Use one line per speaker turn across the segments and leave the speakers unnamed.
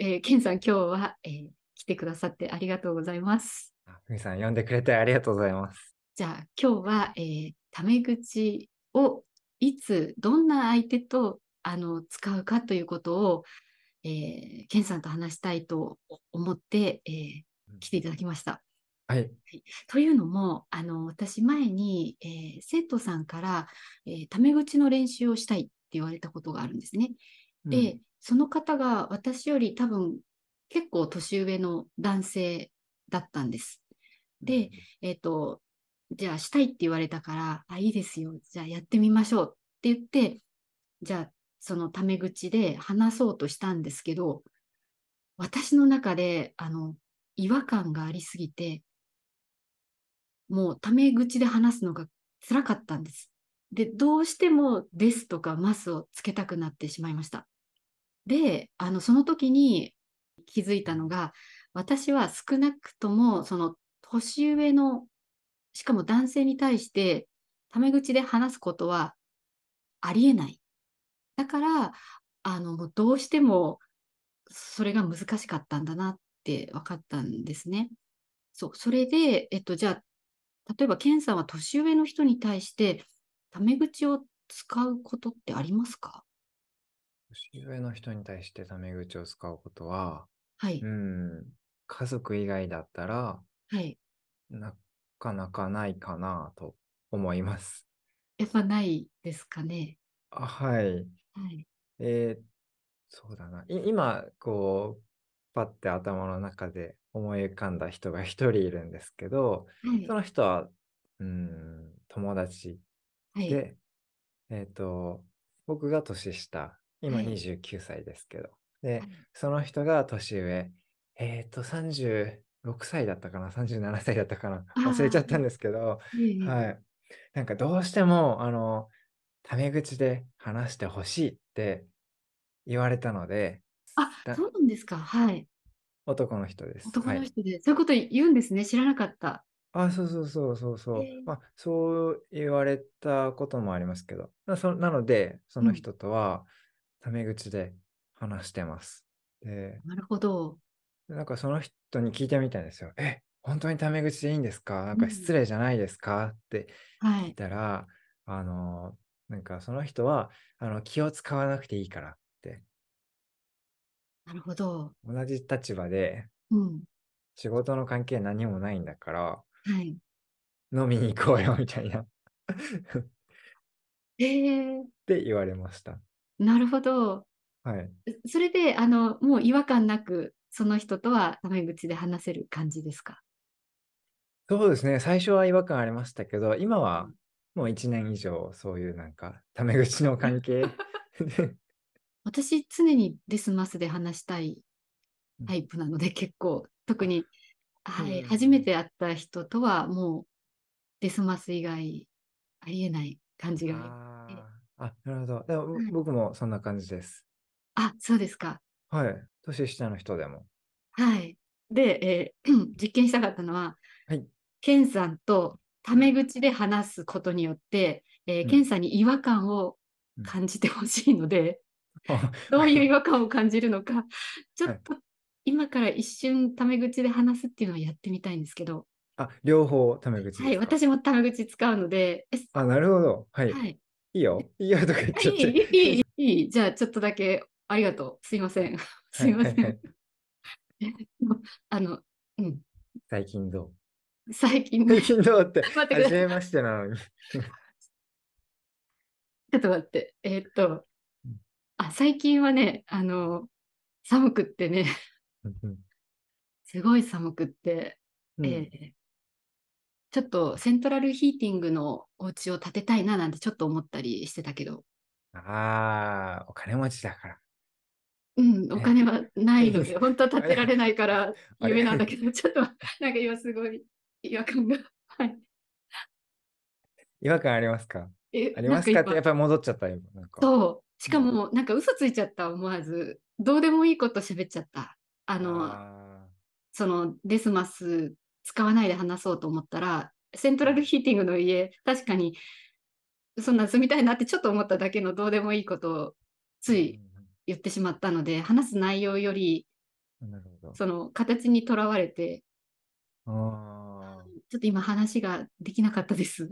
えー、ケンさん、今日は、えー、来てくださってありがとうございます。
ふみさん、呼んでくれてありがとうございます。
じゃあ、今日は、えー、タメ口をいつ、どんな相手とあの使うかということを、えー、ケンさんと話したいと思って、えー、来ていただきました。はい、はい、というのもあの私前に、えー、生徒さんから、えー、タメ口の練習をしたいって言われたことがあるんですね。で、うん、その方が私より多分結構年上の男性だったんです。で、えっ、ー、と、じゃあしたいって言われたから、あ、いいですよ。じゃあやってみましょうって言って、じゃあそのタメ口で話そうとしたんですけど、私の中で、あの、違和感がありすぎて、もうタメ口で話すのが辛かったんです。で、どうしてもですとかますをつけたくなってしまいました。で、あの、その時に気づいたのが、私は少なくとも、その、年上の、しかも男性に対して、タメ口で話すことはありえない。だから、あの、どうしても、それが難しかったんだなって分かったんですね。そう、それで、えっと、じゃあ、例えば、ケンさんは年上の人に対して、タメ口を使うことってありますか
年上の人に対してタメ口を使うことは、はい。うん、家族以外だったら、はい。なかなかないかなと思います。
やっぱないですかね。
あはい。はい、えー、そうだな。今、こう、パッて頭の中で思い浮かんだ人が一人いるんですけど、はい、その人は、うん、友達で、はい、えっ、ー、と、僕が年下今29歳ですけど。で、その人が年上、えっ、ー、と、36歳だったかな、37歳だったかな、忘れちゃったんですけど、いはい。なんかどうしても、あの、タメ口で話してほしいって言われたので、あ、そ
うなんですか、はい。
男の人です。男の人
で、はい、そういうこと言うんですね、知らなかった。
あ、そうそうそうそうそう。えー、まあ、そう言われたこともありますけど、なそなので、その人とは、うんタメ口で話してます。で、なるほど。なんかその人に聞いてみたんですよ。え、本当にタメ口でいいんですかなんか失礼じゃないですか、うん、って聞いたら、はい、あの、なんかその人はあの気を使わなくていいからって。
なるほど。
同じ立場で、うん、仕事の関係何もないんだから、はい、飲みに行こうよみたいな
えー。っ
て言われました。
なるほど。はい。それで、あの、もう違和感なく、その人とはタメ口で話せる感じですか
そうですね。最初は違和感ありましたけど、今はもう1年以上、そういうなんか、タメ口の関係
私、常にデスマスで話したいタイプなので、結構、特に、はい、うん、初めて会った人とはもう、デスマス以外ありえない感じがあ
あ、なるほど。でも僕もそんな感じです。
あ、そうですか。
はい。年下の人でも。
はい。で、えー 実験したかったのは、はい。ケンさんとタメ口で話すことによって、えー、ケンん。さんに違和感を感じてほしいので、あ どういう違和感を感じるのか、ちょっと今から一瞬タメ口で話すっていうのをやってみたいんですけど、
あ、両方タメ口はでい、すか
私もタメ口使うので、
あ、なるほど。はい。はい。いいよ、いいよとか言っちゃって。いい、
いい、いい。じゃあ、ちょっとだけありがとう。すいません。
すいません。
あの、うん。
最近ど
う最近ど
う最近どうって。待ってください。めましてなのに。ち
ょっと待って。えー、っと、あ、最近はね、あの、寒くってね、すごい寒くって、うん、えー、ちょっとセントラルヒーティングのお家を建てたいななんてちょっと思ったりしてたけど。
ああ、お金持ちだから。
うん、お金はないので、本当は建てられないから夢 なんだけど、ちょっとなんか今すごい違和感が。はい、
違和感ありますかありますかってやっぱり戻っちゃったよ。
そう。しかも、なんか嘘ついちゃった思わず、どうでもいいこと喋っちゃった。あの、そのデスマス使わないで話そうと思ったらセントラルヒーティングの家確かにそんな住みたいなってちょっと思っただけのどうでもいいことをつい言ってしまったので、話す内容よりその形にとらわれてちょっと今話ができなかったです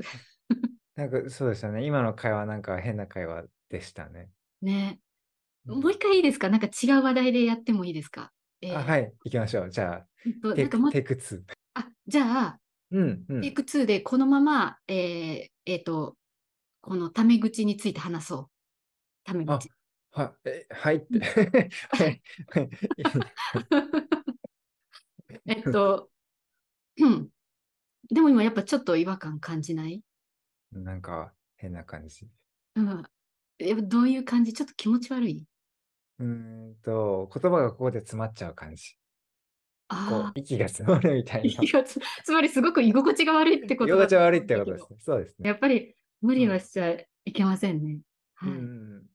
なんかそうでしたね今の会話なんか変な会話でしたね。
ね。もう一回いいですかなんか違う話題でやってもいいですか、
えー、はい、行きましょう。じゃあ、テクテク2。じゃあ、うんうん、イク
2でこのまま、えー、えー、と、このタメ口について話そ
う。タメ口。は、えはいって。えっと、
うん。でも今やっぱちょっと違和感感じない
なんか変な感じ。
うん。えどういう感じちょっと気持ち悪い
うんと、言葉がここで詰まっちゃう感じ。こう息が詰まるみたいな。息が
つつまりすごく居心地が悪いってこと居心地が
悪いってことですね。そうですね。や
っぱり無理はしちゃいけませんね。
うん、はい、うん、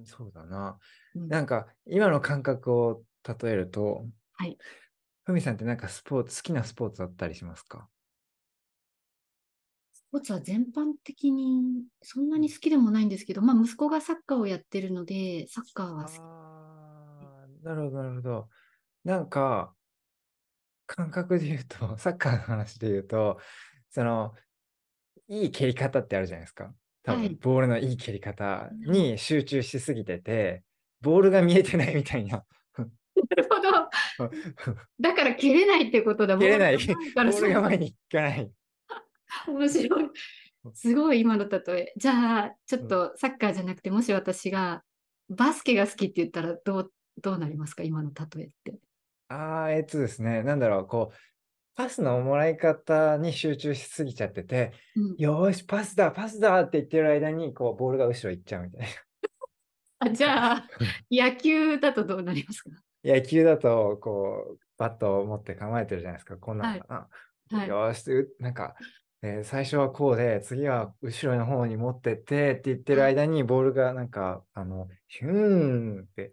うん、そうだな。うん、なんか今の感覚を例えると、はい。ふみさんってなんかスポーツ、好きなスポーツだったりしますか
スポーツは全般的にそんなに好きでもないんですけど、まあ息子がサッカーをやってるので、サッカーは好き。
なるほど、なるほど。なんか、感覚で言うと、サッカーの話で言うと、その、いい蹴り方ってあるじゃないですか。多分、はい、ボールのいい蹴り方に集中しすぎてて、ボールが見えてないみたいな。なるほ
ど。だから蹴れないってことだ。蹴れない。ボールが前に
行かない。
面白い。すごい今の例え。じゃあ、ちょっとサッカーじゃなくて、もし私がバスケが好きって言ったらどうどうなりますか、今の例えっ
て。ああ、えっとですね、なんだろう、こう、パスのもらい方に集中しすぎちゃってて、うん、よーし、パスだ、パスだって言ってる間に、こう、ボールが後ろ行っちゃうみたいな。
あじゃあ、野球だとどうなりますか
野球だと、こう、バットを持って構えてるじゃないですか、こんなのかな。はい、よし、なんか、えー、最初はこうで、次は後ろの方に持ってってって言ってる間に、ボールがなんか、あの、ヒューンって、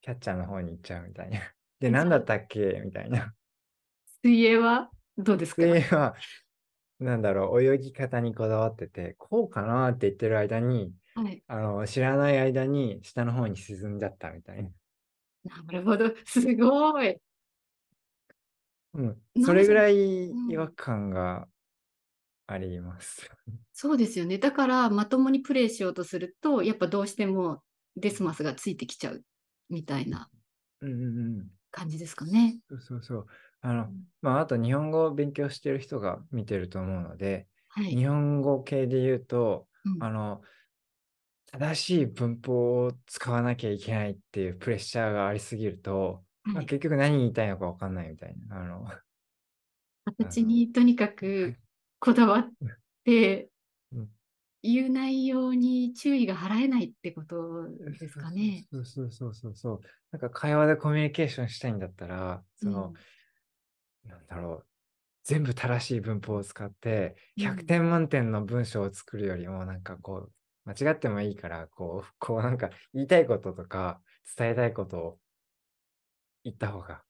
キャッチャーの方に行っちゃうみたいな。で、何だったっけ みたいな。
水泳は
どうですか水泳は、なんだろう、泳ぎ方にこだわってて、こうかなって言ってる間に、はい、あの知らない間に下の方に沈んじゃったみたいな。
なるほど、すごい。
うん、それぐらい違和感があります。
そうですよね。だからまともにプレイしようとすると、やっぱどうしてもデスマスがついてきちゃうみたいな。
うんうんうん。感じですかね。そうそうそうあの、うん、まあ、あと日本語を勉強してる人が見てると思うので、はい、日本語系で言うと、うん、あの正しい文法を使わなきゃいけないっていうプレッシャーがありすぎると、はい、まあ、結局何言いたいのか分かんないみたいな。あの
形 にとにかくこだわって、うん、いう内容に注意が払えないってことですかね。
そうそうそうそうそう。なんか会話でコミュニケーションしたいんだったら、その、うん、なんだろう、全部正しい文法を使って、100点満点の文章を作るよりも、なんかこう、間違ってもいいから、こう、こうなんか言いたいこととか、伝えたいことを言った方が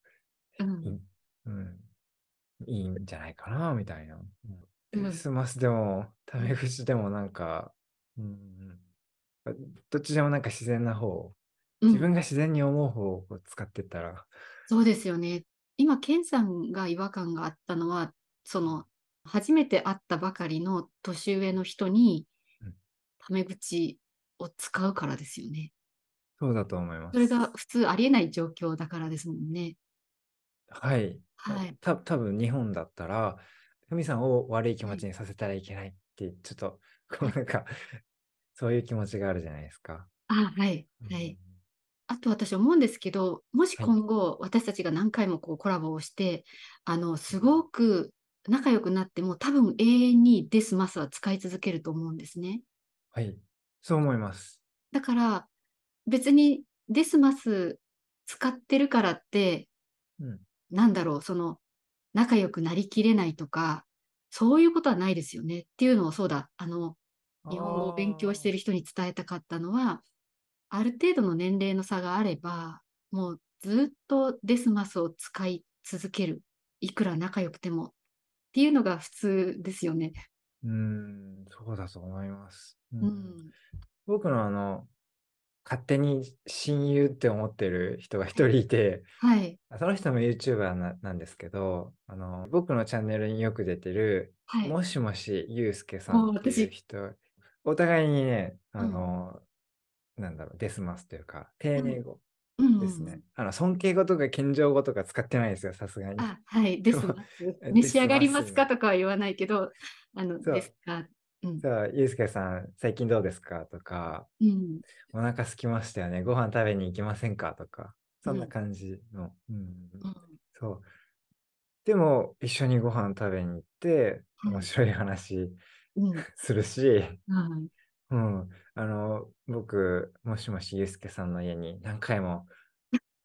いい、うん、うん、いいんじゃないかな、みたいな。うんます。までも、タメ口でもなんか、うん、どっちでもなんか自然な方、自分が自然に思う方を使ってたら、うん。
そうですよね。今、ケンさんが違和感があったのは、その、初めて会ったばかりの年上の人に、タメ口を使うからですよね。
そうだと思います。それが
普通ありえない状況だからです
もんね。はい。はい、た多分日本だったら、ふみさんを悪い気持ちにさせたらいけないって、ちょっと、こうなんか、そういう気持ちがあるじゃないですか。
あはい、はい。あと私思うんですけど、もし今後私たちが何回もこうコラボをして、はい、あの、すごく仲良くなっても多分永遠にデスマスは使い続けると思うんですね。
はい。そう思います。
だから別にデスマス使ってるからって、うん、なんだろう、その仲良くなりきれないとか、そういうことはないですよねっていうのを、そうだ、あの、日本語を勉強してる人に伝えたかったのは、ある程度の年齢の差があれば、もうずっとデスマスを使い続ける、いくら仲良くてもっていうのが普通ですよね。
うん、そうだと思います。うん、うん、僕のあの、勝手に親友って思ってる人が一人いて、はい、その人も YouTuber ななんですけどあの僕のチャンネルによく出てる、はい、もしもしゆうすけさんっていう人お互いにねあの、うん、なんだろうデスマスというか丁寧語ですね、うんうん、あの尊敬語とか謙譲語とか使ってないですよさすがにあはいマス 召し上がります
かとかは言わないけどあのですか
じゃあ、ゆうすけさん、最近どうですかとか、うん、お腹空きましたよね、ご飯食べに行きませんかとか、そんな感じの、うん、そう。でも、一緒にご飯食べに行って、面白い話うん、するし、はいうん、あの、僕、もしもしゆうすけさんの家に何回も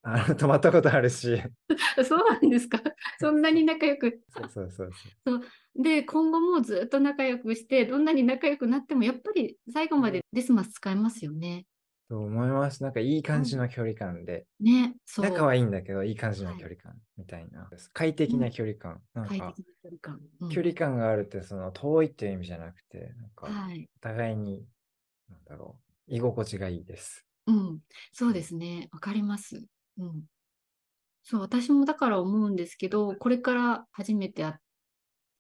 あの泊まったことあるし。
そうなんですか。そんなに仲良く。
そうそうそうそ
う。そうで、今後もずっと仲良くして、どんなに仲良くなっても、やっぱり最後までデスマス使えますよね。
と思います。なんかいい感じの距離感で。うん、ね、そう。仲はいいんだけど、いい感じの距離感みたいな。はい、快適な距離感。うん、快適な距離感、うん、距離感があるって、その遠いっていう意味じゃなくて、なんか、お互いに、なんだろう、居心地がいいです。
うん、そうですね。わかります。うん。そう、私もだから思うんですけど、これから初めて会っ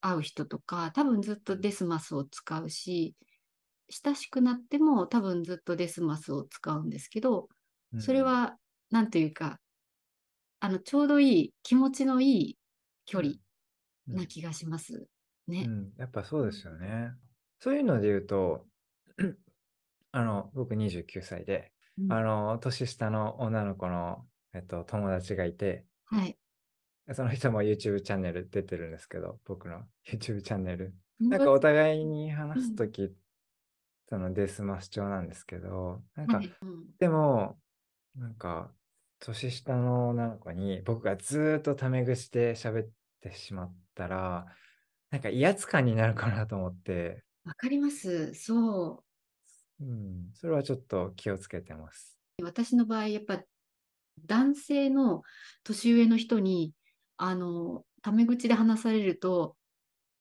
会う人とか、多分ずっとデスマスを使うし、親しくなっても多分ずっとデスマスを使うんですけど、それは何というか、あの、ちょうどいい、気持ちのいい距離な気がします
ね。うん、うん、やっぱそうですよね。そういうので言うと、あの、僕29歳で、うん、あの、年下の女の子の、えっと、友達がいて、はい、その人も YouTube チャンネル出てるんですけど、僕の YouTube チャンネル。なんかお互いに話すとき、うん、そのデスマス調なんですけど、なんか、でも、なんか、年下の女の子に僕がずっとタメ口で喋ってしまったら、なんか威圧感になるかなと思って。
わかります、そ
う。うん、それはちょっと気をつけてます。
私の場合、やっぱ男性の年上の人にあの、タメ口で話されると、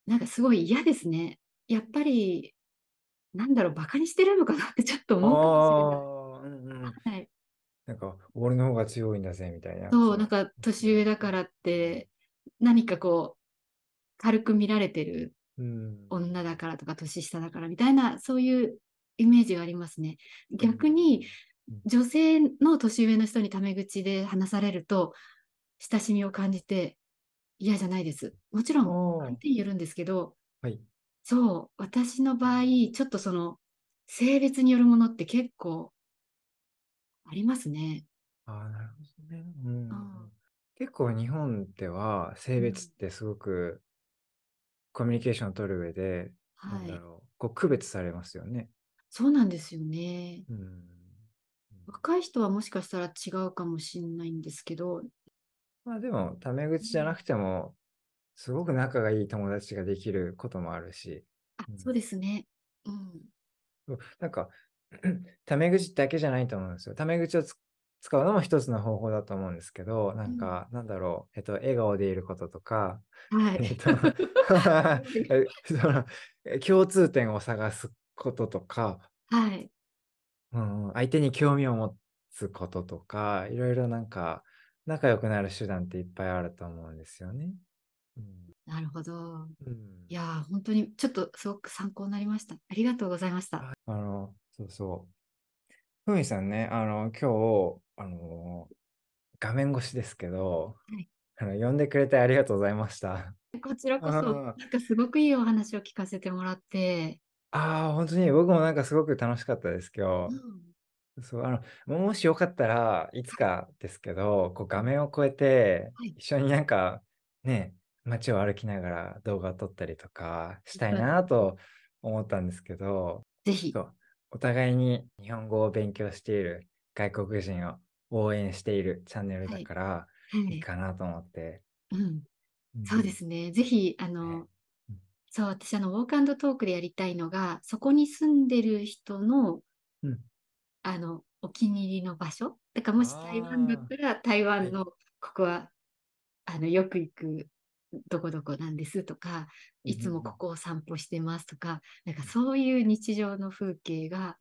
なんかすごい嫌ですね。やっぱり、なんだろう、バカにしてるのかなって ちょっと思
うかもしれない。うんうん、はい、なんか、俺の方が強いんだぜ、みたいな。そ
う、なんか、年上だからって、何かこう、軽く見られてる女だからとか、年下だからみたいな、そういうイメージがありますね。逆に、女性の年上の人にタメ口で話されると、親しみを感じて嫌じゃないです。もちろん、って言えるんですけど、はい、そう、私の場合、ちょっとその、性別によるものって結構ありますね。ああ、なるほどね。
うん、結構日本では性別ってすごくコミュニケーションを取る上で、なんだろう、はい、こう区別されますよね。
そうなんですよね。うん若い人はもしかしたら違うかもしれないんですけど、まあでも、
タメ口じゃなくても、すごく仲がいい友達ができることもあるし。
あ、うん、そうですね。
うん。なんか、タメ口だけじゃないと思うんですよ。タメ口を使うのも一つの方法だと思うんですけど、なんか、なんだろう、えっと、笑顔でいることとか、はい。えっと、その共通点を探すこととか、はい。うん、相手に興味を持つこととか、いろいろなんか、仲良くなる手段っていっぱいあると思うんですよね。
うん、なるほど。うん、いや本当にちょっとすごく参考になりました。ありがとうございました。
あのそうそう。ふみさんねあの今日あの画面越しですけど、はい、あの呼んでくれてありがとうございました。
こちらこそなんかすごくいいお話を聞かせてもらって。
ああ本当に僕もなんかすごく楽しかったです今日。うんそうあのもしよかったらいつかですけどこう画面を越えて一緒になんかね街を歩きながら動画を撮ったりとかしたいなと思ったんですけどぜひ。お互いに日本語を勉強している外国人を応援しているチャンネルだから、いいかなと思って。うん、そ
うですね。ぜひ、あの、うんそう、私、あの、ウォークンドトークでやりたいのが、そこに住んでる人のうんあの、お気に入りの場所だからもし台湾だったら台湾のここは、あのよく行くどこどこなんですとかいつもここを散歩してますとか、なんかそういう日常の風景が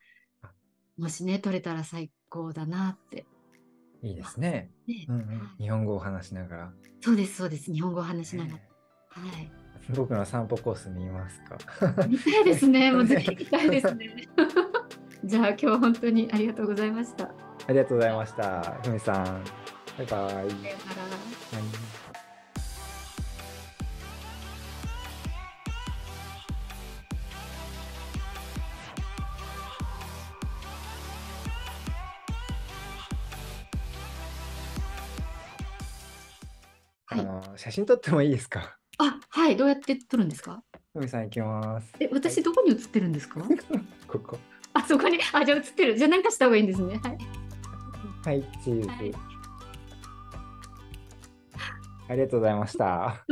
もしね撮れたら最高だなって。
いいですね。ねうんうん、日本語を話しながら。
そうですそうです日本語を話しながら。は
い。僕の散歩コース見ますか。
見たいですね。もうぜひ見たいですね。じゃあ今日本当にありがとうございました。あ
りがとうございました。ふみさん。バイバイ。さよなら。写真撮ってもいいですか
あはいどうやって撮るんですか
海さん行きます
え私どこに写ってるんですか ここそこに、あ、じゃあ映ってる。じゃあなんかした方がいいんですね。はい。
はい、チーズ。はい、ありがとうございました。